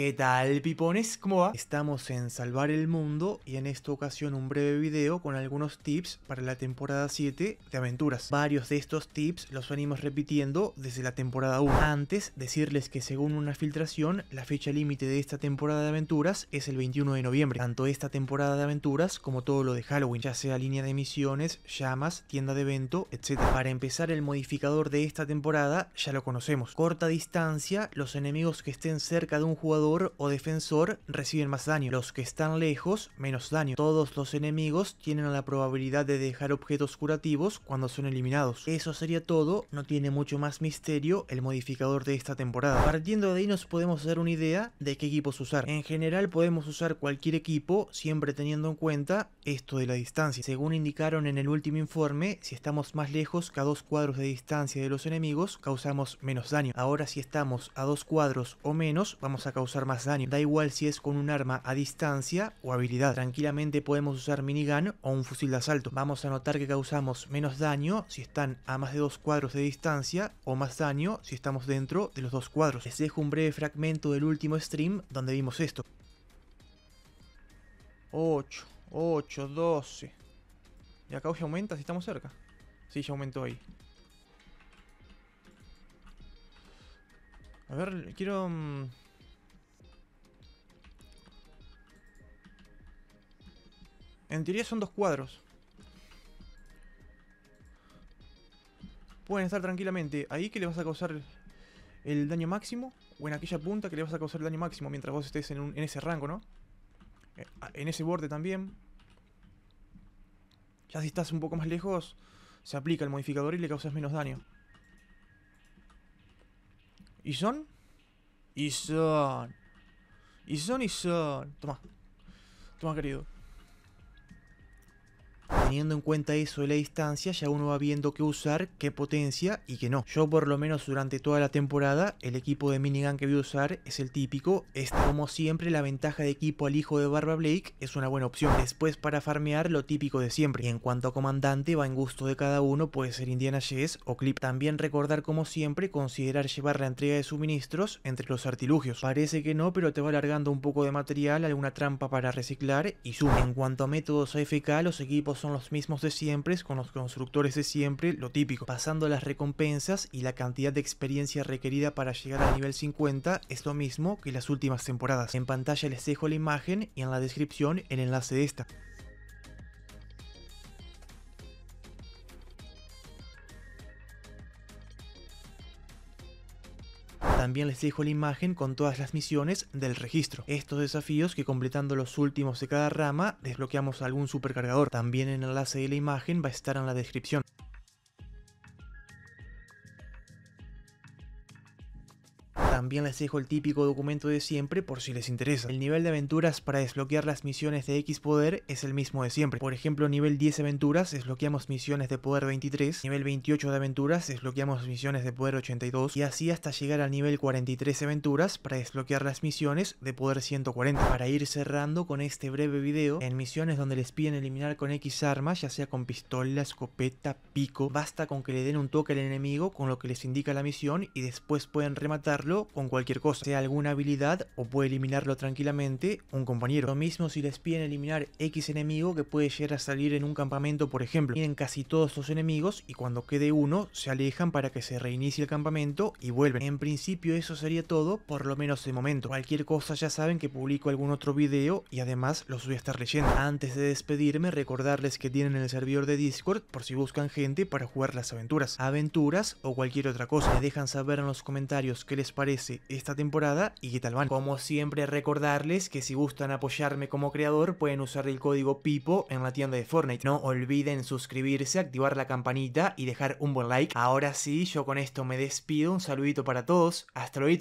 ¿Qué tal pipones? ¿Cómo va? Estamos en Salvar el Mundo y en esta ocasión un breve video con algunos tips para la temporada 7 de aventuras. Varios de estos tips los venimos repitiendo desde la temporada 1. Antes, decirles que según una filtración, la fecha límite de esta temporada de aventuras es el 21 de noviembre. Tanto esta temporada de aventuras como todo lo de Halloween, ya sea línea de misiones, llamas, tienda de evento, etc. Para empezar, el modificador de esta temporada ya lo conocemos. Corta distancia, los enemigos que estén cerca de un jugador o defensor reciben más daño, los que están lejos menos daño. Todos los enemigos tienen la probabilidad de dejar objetos curativos cuando son eliminados. Eso sería todo, no tiene mucho más misterio el modificador de esta temporada. Partiendo de ahí nos podemos dar una idea de qué equipos usar. En general podemos usar cualquier equipo, siempre teniendo en cuenta esto de la distancia. Según indicaron en el último informe, si estamos más lejos que a dos cuadros de distancia de los enemigos, causamos menos daño. Ahora si estamos a dos cuadros o menos, vamos a causar más daño. Da igual si es con un arma a distancia o habilidad. Tranquilamente podemos usar minigun o un fusil de asalto. Vamos a notar que causamos menos daño si están a más de dos cuadros de distancia o más daño si estamos dentro de los dos cuadros. Les dejo un breve fragmento del último stream donde vimos esto. 8, 8, 12. Y acá ya aumenta si estamos cerca. Sí, ya aumentó ahí. A ver, quiero... Mm, En teoría son dos cuadros. Pueden estar tranquilamente ahí que le vas a causar el daño máximo. O en aquella punta que le vas a causar el daño máximo mientras vos estés en, ese rango, ¿no? Eh, en ese borde también. Ya si estás un poco más lejos, se aplica el modificador y le causas menos daño. ¿Y son? Y son. Y son y son. Toma. Toma, querido. Teniendo en cuenta eso de la distancia, ya uno va viendo qué usar, qué potencia y qué no. Yo por lo menos durante toda la temporada, el equipo de minigun que voy a usar es el típico. Esta como siempre, la ventaja de equipo al hijo de Barba Blake es una buena opción. Después para farmear, lo típico de siempre. Y en cuanto a comandante, va en gusto de cada uno, puede ser Indiana Jess o Clip. También recordar como siempre, considerar llevar la entrega de suministros entre los artilugios. Parece que no, pero te va alargando un poco de material, alguna trampa para reciclar y sube. En cuanto a métodos AFK, los equipos son los mismos de siempre, con los constructores de siempre, lo típico. Pasando las recompensas y la cantidad de experiencia requerida para llegar al nivel 50 es lo mismo que las últimas temporadas. En pantalla les dejo la imagen y en la descripción el enlace de esta. También les dejo la imagen con todas las misiones del registro. Estos desafíos que completando los últimos de cada rama desbloqueamos algún supercargador. También el enlace de la imagen va a estar en la descripción. También les dejo el típico documento de siempre por si les interesa. El nivel de aventuras para desbloquear las misiones de X poder es el mismo de siempre. Por ejemplo, nivel 10 aventuras desbloqueamos misiones de poder 23, nivel 28 de aventuras desbloqueamos misiones de poder 82 y así hasta llegar al nivel 43 aventuras para desbloquear las misiones de poder 140. Para ir cerrando con este breve video, en misiones donde les piden eliminar con X armas, ya sea con pistola, escopeta, pico, basta con que le den un toque al enemigo con lo que les indica la misión y después pueden rematarlo con cualquier cosa, sea alguna habilidad o puede eliminarlo tranquilamente un compañero. Lo mismo si les piden eliminar X enemigo que puede llegar a salir en un campamento, por ejemplo. miren casi todos los enemigos y cuando quede uno se alejan para que se reinicie el campamento y vuelven. En principio eso sería todo, por lo menos de momento. Cualquier cosa ya saben que publico algún otro video y además los voy a estar leyendo. Antes de despedirme recordarles que tienen el servidor de Discord por si buscan gente para jugar las aventuras, aventuras o cualquier otra cosa. Me dejan saber en los comentarios qué les parece esta temporada y qué tal van. Como siempre recordarles que si gustan apoyarme como creador pueden usar el código PIPO en la tienda de Fortnite. No olviden suscribirse, activar la campanita y dejar un buen like. Ahora sí, yo con esto me despido, un saludito para todos, hasta luego.